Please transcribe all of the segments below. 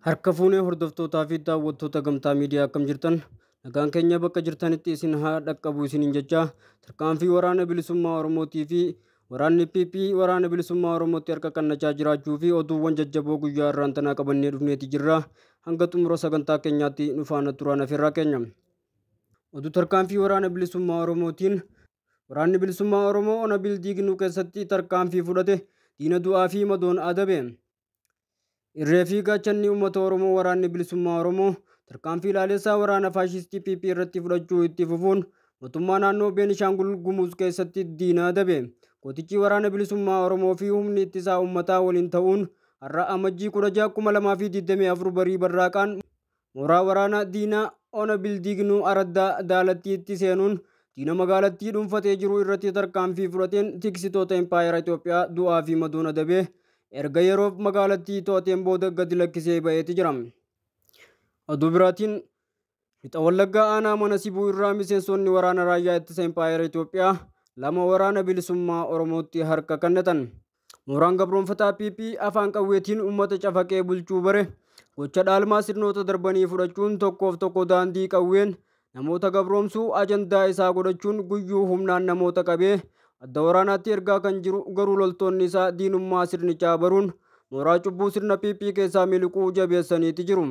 Harkafuunee hordoftootaa fi daawwattoota gamtaa miidiyaa akkam jirtan nagaan keenya bakka jirtanitti isin haa dhaqqabu isiniin jecha tarkaanfii waraana bilisummaa Oromootii fi waraanni PP waraana bilisummaa Oromootti harka qannachaa jiraachuu fi oduuwwan jajjaboo guyyaa irraantanaa qabannee dhufneeti jirra hanga xumura sagantaa keenyaatti nufaana turan afirraa keenya. Oduu tarkaanfii waraana bilisummaa Oromootiin waraanni bilisummaa Oromoo ona bildiignuu keessatti tarkaanfii fudhate diina du'aa fi madoon adabe. Irree fi gaachanni uummata Oromoo waraanni bilisummaa Oromoo tarkaanfii ilaalessaa waraana faashistii PP irratti fudhachuu itti fufuun mootummaa naannoo Beenishaangul Gumuz keessatti diina dabe. Gootichi waraana bilisummaa Oromoo fi humni ittisaa uummataa waliin ta'uun har'a amajjii 16,2024 barii barraaqaan mooraa waraana diinaa ona bildiignu daalatti itti seenuun diina magaalatti dhuunfatee jiru irratti tarkaanfii fudhateen tiksitoota impaayera Itoophiyaa du'aa fi erga yeroof magaalatti to'ateen booda gadi lakkisee ba'eeti jira. Oduu biraatiin lixa wallaggaa aanaa mana sibuu irraa miseensonni waraana raayyaa ittisa empaayeera Itoophiyaa lama waraana bilisummaa Oromootti harka kannatan. Mooraan gabroonfataa PP afaan qawweetiin uummata cafaqee bulchuu bare gocha dhaalmaa sirnoota darbanii fudhachuun tokkoof tokko daandii qawween namoota gabroomsuu ajandaa isaa godhachuun guyyuu humnaan namoota qabee addawaraanaatti ergaa kan jiru garuu loltoonni isaa diinummaa sirnichaa baruun mooraa cubbuu sirna PP keessaa miliquu jabeessaniiti jiru.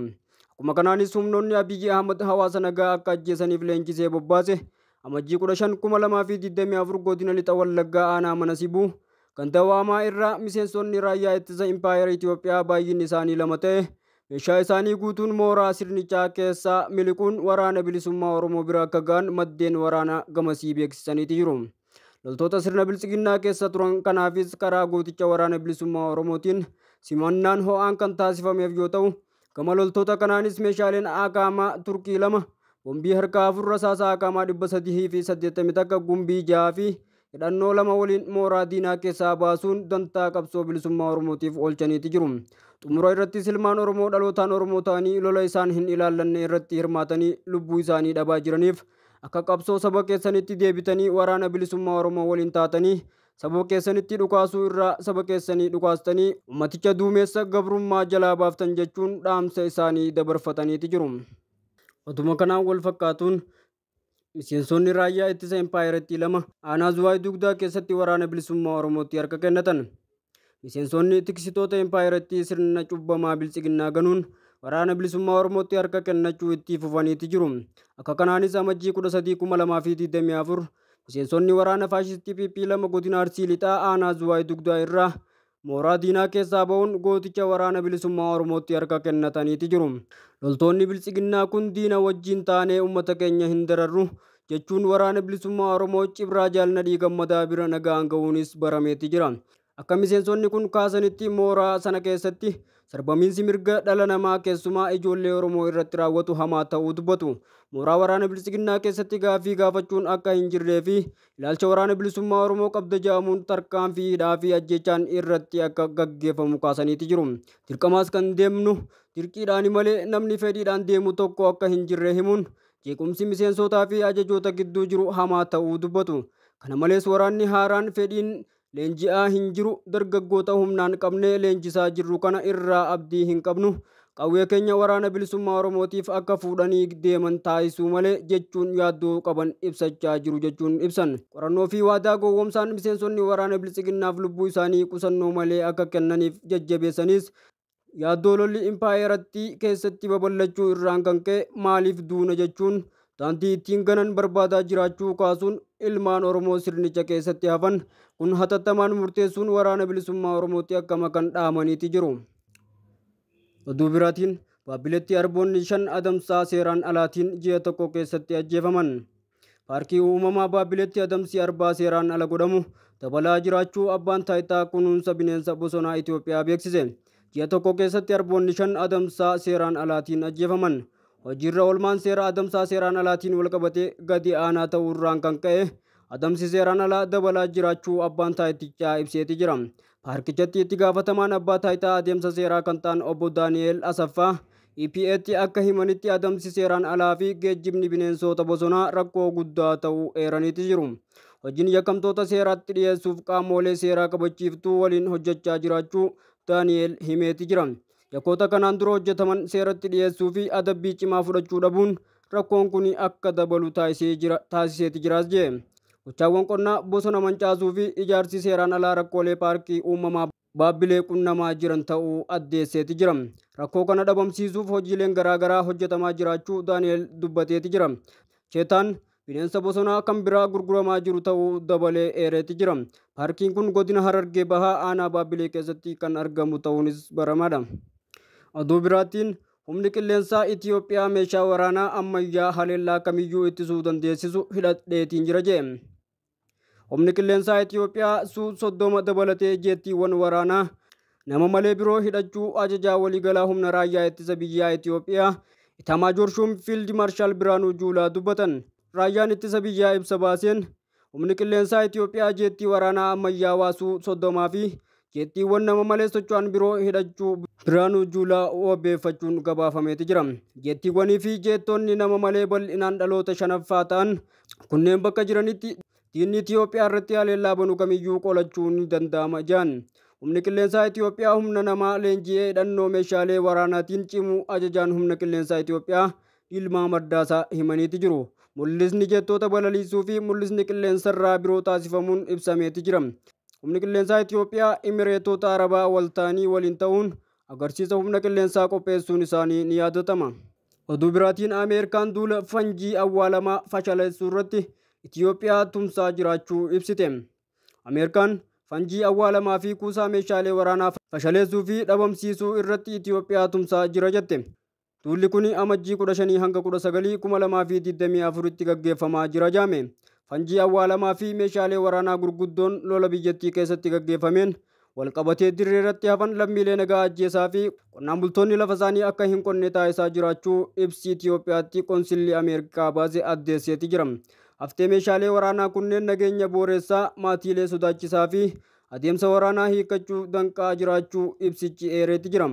Akkuma kanaanis humnoonni Abiyyi Ahmad hawaasa nagaa akka ajjeesaniif leenjisee bobbaase amajjii 15,224 godina lixa Wallaggaa aanaa mana sibuu kan dawaamaa irraa miseensonni raayyaa ittisa impaayera Itoophiyaa baay'inni isaanii lama ta'e meeshaa isaanii guutuun mooraa sirnichaa keessaa miliquun waraana bilisummaa Oromoo bira akka ga'an maddeen waraanaa gamasii beeksisaniiti jiru. Loltoota sirna bilchiginnaa keessa turan kanaafis karaa gooticha waraana bilisummaa Oromootiin simannaan ho'aan kan taasifameef yoo ta'u, gama loltoota kanaanis meeshaaleen akaamaa Turkii lama, bombii harkaa afur rasaasa akaamaa dhibba sadii fi saddeettamii takka gumbii jahaa fi hidhannoo lama waliin mooraa diinaa keessaa baasuun dantaa qabsoo bilisummaa Oromootiif oolchaniiti jiru. Xumura irrattis ilmaan Oromoo dhalootaan Oromoo ta'anii lola isaan hin ilaallanne irratti hirmaatanii lubbuu isaanii dhabaa jiraniif akka qabsoo saba keessanitti deebitanii waraana bilisummaa Oromoo waliin taatanii saba keessanitti dhukaasuu irraa saba keessanii dhukaastanii uummaticha duumeessa gabrummaa jalaa baaftan jechuun dhaamsa isaanii dabarfataniiti jiru. Otuma kanaan wal fakkaatuun miseensonni raayyaa ittisa impaayiratti lama aanaa Zuwaay Dugdaa keessatti waraana bilisummaa Oromootti harka kennatan. Miseensonni tiksitoota impaayiraatti sirna cubbamaa bilchiginnaa ganuun waraana bilisummaa Oromootti harka kennachuu itti fufaniiti jiru. Akka kanaanis amajjii kudha sadii kuma lamaa fi digdami afur miseensonni waraana faashistii PP lama godina Arsii lixaa aanaa zuwaayi dugdaa irraa mooraa diinaa keessaa ba'uun gooticha waraana bilisummaa Oromootti harka kennataniiti jiru. Loltoonni bilisiginnaa kun diina wajjin taanee uummata keenya hin dararru jechuun waraana bilisummaa Oromoo cibraa jaalna dhiigammadaa bira nagaan ga'uunis barameeti jira. Akka miseensonni kun kaasanitti mooraa sana keessatti sarbamiinsi mirga dhala namaa keessumaa ijoollee Oromoo irratti raawwatu hamaa ta'uu dubbatu. Mooraa waraana Bilisiginnaa keessatti gaafii gaafachuun akka hin jirree fi ilaalcha waraana bilisummaa Oromoo qabda jedhamuun tarkaanfiidhaa fi ajjechaan irratti akka gaggeeffamu kaasanitti jiru. Dirqamaas kan deemnu dirqiidhaani malee namni fedhiidhaan deemu tokko akka hin jirre himuun jeequmsi miseensotaa fi ajajoota gidduu jiru hamaa ta'uu dubbatu. Kana malees waraanni haaraan fedhiin leenji'aa hin jiru dargaggoota humnaan qabnee leenjisaa jirru kana irraa abdii hin qabnu qawwee keenya waraana bilisummaa oromootiif akka fuudhanii deeman taasisuu malee jechuun yaaddoo qaban ibsachaa jiru jechuun ibsan qorannoo fi waadaa gowwoomsaan miseensonni waraana bilisiginnaaf lubbuu isaanii qusannoo malee akka kennaniif jajjabeessanis yaaddoo lolli impaayeratti keessatti babal'achuu irraan kan ka'e maaliif duuna jechuun Daantii ittiin ganan barbaadaa jiraachuu kaasuun ilmaan Oromoo sirnicha keessatti hafan kun hatattamaan murteessuun waraana bilisummaa Oromootti akka makan dhaamaniiti jiru. Oduu biraatiin baabbileetti arboonni shan adamsaa seeraan alaatiin ji'a tokko keessatti ajjeefaman. Paarkii uumamaa baabbileetti adamsi arbaa seeraan ala godhamu dabalaa jiraachuu abbaan taayitaa kunuunsa bineensa bosonaa Itoophiyaa beeksise. Ji'a tokko keessatti arboonni shan adamsaa seeraan alaatiin ajjeefaman. hojiirra olmaan seera adamsaa seeraan alaatiin walqabate gadi aanaa ta'uurraan kan ka'e adamsi seeraan alaa dabalaa jiraachuu abbaan taayitichaa ibseeti jira. Paarkichatti itti gaafatamaan abbaa taayitaa adeemsa seeraa kan ta'an obbo Daani'eel Asaffaa EPA'tti akka himanitti adamsi seeraan alaa fi geejjibni bineensota bosonaa rakkoo guddaa ta'uu eeraniiti jiru. Hojiin yakkamtoota seeraatti dhiyeessuuf qaamolee seeraa kabachiiftuu waliin hojjechaa jiraachuu Daani'eel himeeti jira. Yakkoota kanaan dura hojjetaman seeratti dhiyeessuu fi adabbii cimaa fudhachuu dhabuun rakkoon kun akka dabalu taasiseeti jiraas jee. Gochaawwan qonnaa bosona mancaasuu fi ijaarsi seeraan alaa rakkoolee paarkii uumamaa baabbilee qunnamaa jiran ta'uu addeesseeti jira. Rakkoo kana dhabamsiisuuf hojiileen garaagaraa hojjetamaa jiraachuu Daani'el dubbateeti jira. Cheetaan bineensa bosonaa kan biraa gurguramaa jiru ta'uu dabalee eereeti jira. Paarkiin kun godina Harargee Bahaa aanaa Baabbilee keessatti kan argamu ta'uunis baramaadha. Oduu biraatiin humni qilleensaa Itiyoophiyaa meeshaa waraanaa ammayyaa haleellaa kamiyyuu ittisuu dandeessisu hidhadheetiin jira jee. Humni qilleensaa Itiyoophiyaa Suu soddoma dabalatee jeettiiwwan waraanaa nama malee biroo hidhachuu ajajaa waliigalaa humna raayyaa ittisa biyyaa Itiyoophiyaa Itamaajoor Shuum Fiild Maarshaal Biraanuu Juulaa dubbatan. Raayyaan ittisa biyyaa ibsa baaseen humni qilleensaa Itiyoophiyaa jeettii waraanaa ammayyaa waasuu soddomaa fi jeettiiwwan nama malee socho'an biroo hidhachuu Biraanuu Juulaa obeeffachuun gabaafameeti jira. Jettiiwwanii fi jeettonni nama malee bal'inaan dhaloota shanaffaa ta'an kunneen bakka jiranitti diinni Itoophiyaa irratti haleellaa banu kamiyyuu qolachuun ni danda'ama jedhan. Humni qilleensaa Itoophiyaa humna namaa leenji'ee hidhannoo meeshaalee waraanaatiin cimu ajajaan humna qilleensaa Itoophiyaa Ilmaa Maddaasaa himaniiti jiru. Mul'isni jettota balaliisuu fi mul'isni qilleensarraa biroo taasifamuun ibsameeti jira. Humni qilleensaa Itoophiyaa emireetota Arabaa waltaanii waliin ta'uun agarsiisa humna qilleensaa qopheessuun isaanii ni yaadatama. Oduu biraatiin Ameerikaan duula fanjii awwaalamaa fashaleessuu irratti Itiyoophiyaa tumsaa jiraachuu ibsite. Ameerikaan fanjii awwaalamaa fi kuusaa meeshaalee waraanaa fashaleessuu fi dhabamsiisuu irratti Itiyoophiyaa tumsaa jira jette. duuli kun amajjii 15 hanga 19 tti gaggeeffamaa jira jaame. Fanjii awwaalamaa fi meeshaalee waraanaa gurguddoon lola biyyattii keessatti gaggeeffameen walqabatee dirree irratti hafan lammiilee nagaa ajjeesaa fi qonnaan bultoonni lafa isaanii akka hin qonne taasisaa jiraachuu ibsii Itoophiyaatti qoonsillii Ameerikaa baase addeesseeti jira. Haftee meeshaalee waraanaa kunneen nageenya booressaa maatiilee sodaachisaa fi adeemsa waraanaa hiikkachuu danqaa jiraachuu ibsichi eereeti jira.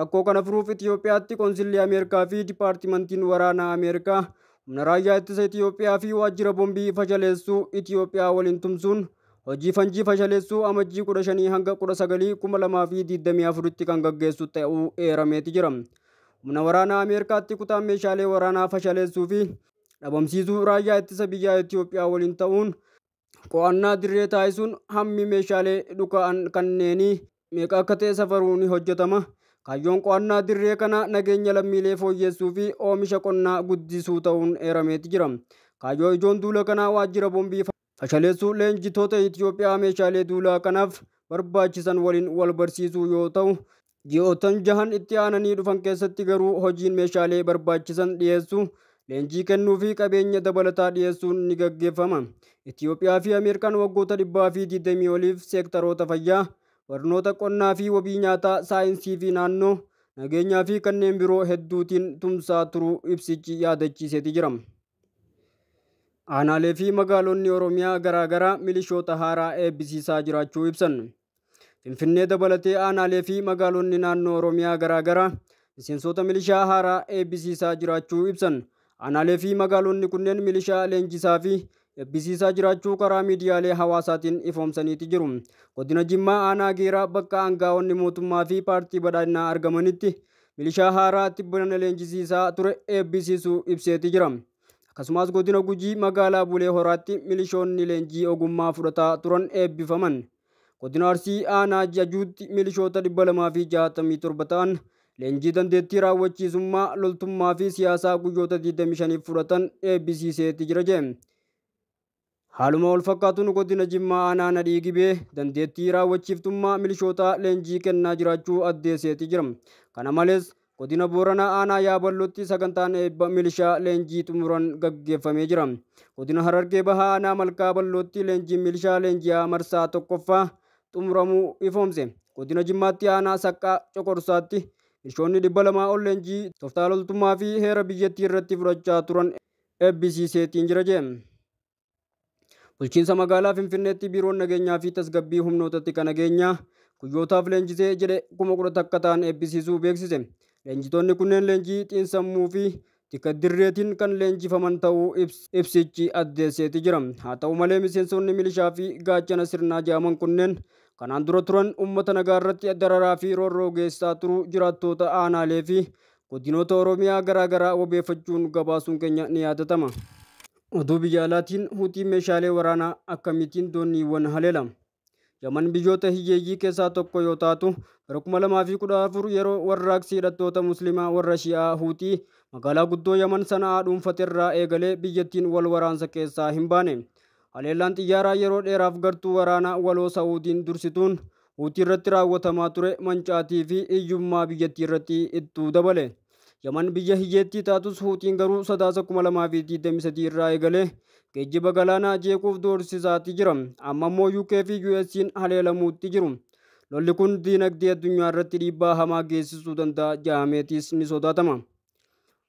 Rakkoo kana furuuf Itoophiyaatti qoonsillii Ameerikaa fi Dipaartimantiin waraanaa Ameerikaa humna raayyaa ittisa Itoophiyaa fi waajjira bombii fashaleessuu Itoophiyaa waliin tumsuun Hojii fanjii fashaleessuu amajjii 15 hanga 19 2024tti kan gaggeessu ta'uu eerameeti jira. Humna waraanaa Ameerikaatti kutaan meeshaalee waraanaa fashaleessuu fi dhabamsiisuu raayyaa ittisa biyyaa Itoophiyaa waliin ta'uun qo'annaa dirree taasisuun hammi meeshaalee dhuka'an kanneenii meeqa akka ta'e safaruun hojjetama. Kaayyoon qo'annaa dirree kanaa nageenya lammiilee fooyyessuu fi oomisha qonnaa guddisuu ta'uun eerameeti jira. Kaayyoo ijoon duula kanaa waajjira boombii Fashaleessuu leenjitoota Itoophiyaa meeshaalee duulaa kanaaf barbaachisan waliin wal barsiisuu yoo ta'u, ji'oottan jahan itti aananii dhufan keessatti garuu hojiin meeshaalee barbaachisan dhiyeessuu leenjii kennuu fi qabeenya dabalataa dhiyeessuun ni gaggeeffama. Itoophiyaa fi Ameerikaan waggoota dhibbaa fi 20 oliif seektaroota fayyaa, barnoota qonnaa fi wabii nyaataa, saayinsii fi naannoo, nageenyaa fi kanneen biroo hedduutiin tumsaa turuu ibsichi yaadachiiseeti jira. Aanaalee fi magaalonni Oromiyaa garaagaraa milishoota haaraa eebbisiisaa jiraachuu ibsan. Finfinnee dabalatee aanaalee fi magaalonni naannoo Oromiyaa garaagaraa miseensota milishaa haaraa eebbisiisaa jiraachuu ibsan. Aanaalee fi magaalonni kunneen milishaa leenjisaa fi eebbisiisaa jiraachuu karaa miidiyaalee hawaasaatiin ifoomsaniiti jiru. Godina Jimmaa aanaa geeraa bakka aangaa'onni mootummaa fi paartii badhaadhinaa argamanitti milishaa haaraa tibbina leenjisiisaa ture eebbisiisuu ibseeti jira. akkasumas godina Gujii magaalaa Bulee Horaatti milishoonni leenjii ogummaa fudhataa turan eebbifaman. Godina Arsii aanaa jajuutti milishoota dhibba lamaa fi jaatamii torba ta'an leenjii dandeettii raawwachiisummaa loltummaa fi siyaasaa guyyoota 25 fudhatan eebbisiiseetti jira jeem Haaluma walfakkaatuun godina Jimmaa aanaa adii gibee dandeettii raawwachiiftummaa milishoota leenjii kennaa jiraachuu addeesseeti jira. Kana malees Qodina booranaa aanaa yaaballutti sagantaan eebba milishaa leenjii xumuran gaggeeffamee jira Qodina harargee bahaa aanaa malkaa balluutti leenjiin milishaa leenjiyaa marsaa tokkoffaa xumuramuu ifoomse Qodina jimmaatti aanaa saqqaa coqorsaatti milishoonni dhibba lamaa ol leenjii toftaaloltummaa fi heera biyyattii irratti fudhachaa turan eebbisiiseetiin jira jeem. bulchiinsa magaalaa finfinneetti biiroon nageenyaa fi tasgabbii humnootatti kan nageenyaa guyyootaaf leenjisee jedhe kuma kudha takka ta'an eebbisiisuu beeksise. Leenjitoonni kunneen leenjii xiinsammuu fi tikka dirreetiin kan leenjifaman ta'uu ibsichi addeesseeti jira. Haa ta'u malee miseensonni milishaa fi gaachana sirnaa jaaman kunneen kanaan dura turan uummata nagaa irratti dararaa fi rorroogeessaa turuu jiraattoota aanaalee fi godinoota Oromiyaa garaagaraa obeeffachuun gabaasuun keenya ni yaadatama. Oduu biyya alaatiin hutii meeshaalee waraanaa akkamiitiin dooniiwwan haleela? Daman biyyoota hiyyeeyyii keessaa tokko yoo taatu, 2014 yeroo warraaqsi hidhattoota Musliimaa warra Shi'aa Huutii magaalaa guddoo Yaman sana haadhuunfaterraa eegalee biyyattiin wal waraansa keessaa hin baane. Haleellaan xiyyaaraa yeroo dheeraaf gartuu waraanaa waloo Sa'uudiin dursituun Huutii irratti raawwatamaa ture mancaatii fi hiyyummaa biyyattii irratti ittuu dabale. Yaman biyya hiyyeetti taatus Huutiin garuu sadaasa kuma lamaa fi digdamii sadii irraa eegalee geejjiba galaanaa jeequuf doorsisaatii jira. Amma immoo UK fi US'n haleelamuutti jiru. Lolli kun diinagdee addunyaa irratti dhiibbaa hamaa geessisuu danda'a jahameetis ni sodaatama.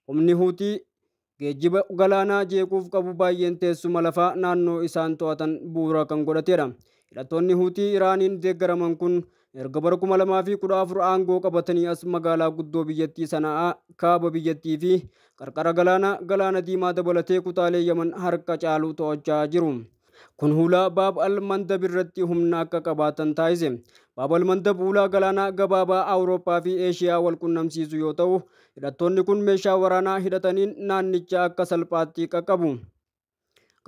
Humni Huutii geejjiba galaanaa jeequuf qabu baay'een teessuma lafaa naannoo isaan to'atan bu'uura kan godhatedha. Hidhattoonni Huutii Iraaniin deeggaraman kun erga bara kuma lamaa fi kudha afur aangoo qabatanii as magaalaa guddoo biyyattii sanaa kaaba biyyattii fi qarqara galaana galaana diimaa dabalatee kutaalee yaman harka caalu to'achaa jiru. Kun hulaa Baab Almandab irratti humna akka qabaatan taasise. Baab Almandab hulaa galaanaa gabaabaa Awurooppaa fi Eeshiyaa wal qunnamsiisu yoo ta'u, hidhattoonni kun meeshaa waraanaa hidhataniin naannicha akka salphaatti qaqqabu.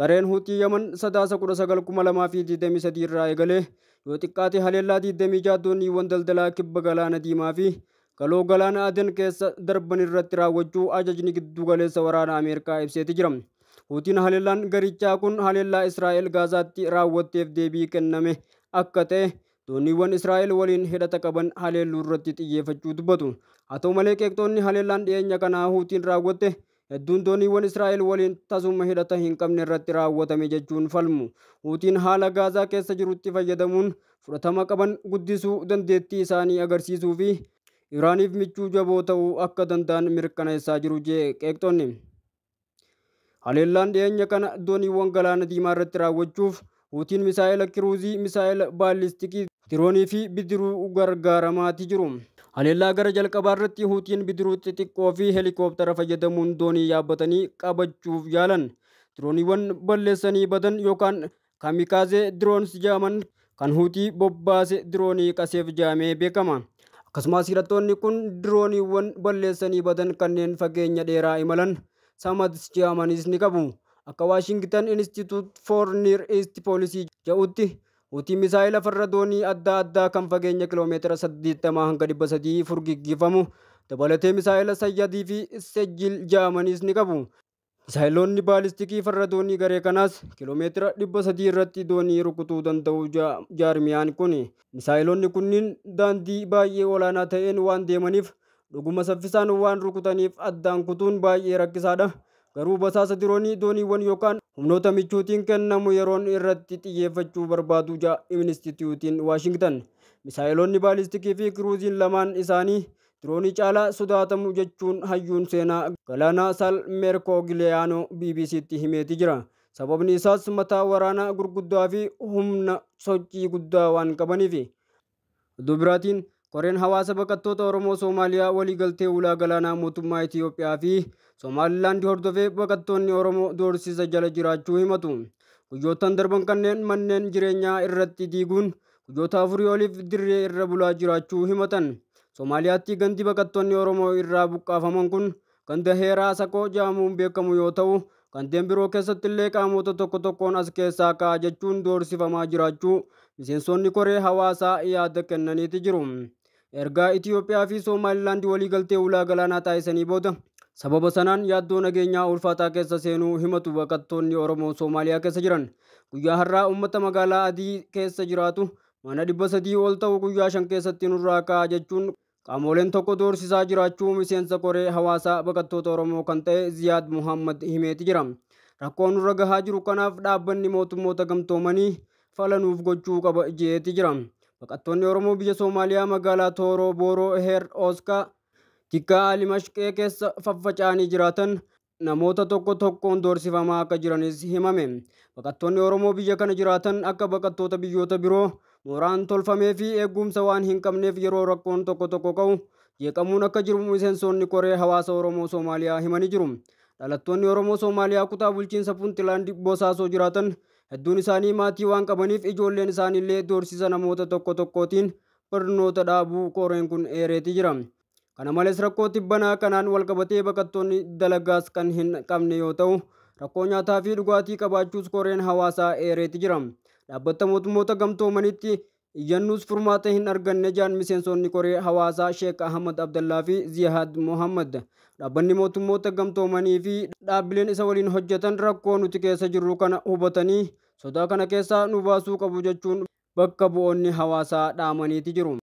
Gareen Hutii Yaman sadaasa kudha sagal kuma irraa eegalee yoo xiqqaate haleellaatii damii jaatonni wandaldalaa kibba galaana diimaa fi kaloo galaana aden keessa darban irratti raawwachuu ajajni giddu galeessa waraana Ameerikaa ibseeti jira. Hutiin haleellaan garichaa kun haleellaa Israa'el Gaazaatti raawwatteef deebii kenname akka ta'e dooniiwwan Israa'el waliin hidhata qaban haleelluu irratti xiyyeeffachuu dubbatu. Haa ta'u malee qeeqtoonni haleellaan dhiyeenya kanaa Hutiin raawwatte hedduundooniiwwan Israa'el waliin tasuma hidhata hin qabne irratti raawwatame jechuun falmu. Huutiin haala gaazaa keessa jirutti fayyadamuun fudhatama qaban guddisuu dandeettii isaanii agarsiisuu fi Iraaniif michuu jaboo ta'uu akka danda'an mirkaneessaa jiru jee qeeqxoonni. Haleellaan dhiyeenya kana dooniiwwan galaana diimaa irratti raawwachuuf Huutiin misaa'ila kiruuzii, misaa'ila baalistikii diroonii fi bidiruu gargaaramaatii jiru. Haleellaa gara jalqabaa irratti Huutiin bidiruu xixiqqoo fi helikooптara fayyadamuun doonii yaabbatanii qabachuuf yaalan. Dirooniiwwan balleessanii badan yookaan kaamikaazee diroons jaaman kan Huutii bobbaase diroonii qaseef jaamee beekama. Akkasumas hidhattoonni kun dirooniiwwan balleessanii badan kanneen fageenya dheeraa imalan samadis jaamanis ni qabu. Akka Waashingitan Institute for Near East Policy jedhutti Utiin misaa'ii farra doonii adda addaa kan fageenya kiloomeetira 80 hanga 300 dabalatee misaa'ila sayyadii fi isejjil jaamaniis ni qabu. Misaa'ilonni baalistikii farra doonii garee kanaas kiloomeetira 300 irratti doonii rukutuu danda'u jaarmiyaan kuni. Misaa'ilonni kunniin daandii baay'ee olaanaa ta'een waan deemaniif dhuguma saffisaan waan rukutaniif addaan kutuun baay'ee rakkisaadha. Garuu basaasa diroonii dooniiwwan yookaan humnoota michuutiin kennamu yeroon irratti xiyyeeffachuu barbaadu ja'a ministitiiwutiin waashingitan misaayiloonni baalistikii fi kiruuziin lamaan isaanii diroonii caalaa sodaatamu jechuun hayyuun seenaa galaanaa saal meerkoo gileyaanoo bbctti himeeti jira sababni isaas mataa waraana gurguddaa fi humna sochii guddaa waan qabaniif dubiraatiin Qoreen hawaasa baqattoota Oromoo Soomaaliyaa waliigaltee ulaa galaanaa mootummaa Itiyoophiyaa fi Somaalilaandi hordofee baqattoonni Oromoo doorsisa jala jiraachuu himatu. Guyyoottan darban kanneen manneen jireenyaa irratti diiguun guyyoota afurii oliif dirree irra bulaa jiraachuu himatan. Somaaliyaatti ganti baqattoonni Oromoo irraa buqqaafaman kun ganda heeraa sakoo jedhamuun beekamu yoo ta'u, kanneen biroo keessatti illee qaamota tokko tokkoon as keessaa ka'a jechuun doorsifamaa jiraachuu miseensonni koree hawaasaa yaada kennaniiti jiru. ergaa Itoophiyaa fi Somaalilaand waliigaltee ulaa galaanaa booda sababa sanaan yaaddoo nageenyaa ulfaataa keessa seenuu himatu baqattoonni Oromoo Soomaaliyaa keessa jiran. Guyyaa har'aa uummata magaalaa adii keessa jiraatu mana dhibba sadii ol ta'u guyyaa shan keessatti nurraa ka'aa jechuun qaamoleen tokko doorsisaa jiraachuu miseensa koree hawaasaa baqattoota Oromoo kan ta'e Ziyaad Muhammad himeeti jira. Rakkoon nurra gahaa jiru kanaaf dhaabbanni mootummoota gamtoomanii falanuuf gochuu qaba jeeti jira. Baqattoonni Oromoo biyya Soomaaliyaa magaalaa Tooroo Booroo Heer Ooskaa kikkaa Alimashqee keessa faffaca'anii jiraatan namoota tokko tokkoon doorsifamaa akka jiranis himame. Baqattoonni Oromoo biyya kana jiraatan akka baqattoota biyyoota biroo mooraan tolfamee fi eegumsa waan hin qabneef yeroo rakkoon tokko tokko qabu jeeqamuun akka jiru miseensonni koree hawaasa Oromoo Soomaaliyaa himanii jiru. Dhalattoonni Oromoo Soomaaliyaa kutaa bulchiinsa Puntland Bosaasoo jiraatan Hedduun isaanii maatii waan qabaniif ijoolleen isaaniillee doorsisa namoota tokko tokkootiin barnoota dhaabuu qoreen kun eereeti jira. Kana malees rakkoo tibbanaa kanaan walqabatee bakattoonni dalagaas kan hin qabne yoo ta'u, rakkoo nyaataa fi dhugaatii qabaachuus qoreen hawaasaa eereeti jira. Dhaabbata mootummoota gamtoomanitti Iyyannuus furmaata hin arganne jaan miseensonni koree hawaasaa Sheek Ahmad Abdallaa fi Ziyaad Mohammad dhaabbanni mootummoota gamtoomanii fi dhaabbileen isa waliin hojjetan rakkoo nuti keessa jirru kana hubatanii sodaa kana keessaa nu baasuu qabu jechuun bakka bu'oonni hawaasaa dhaamaniiti jiru.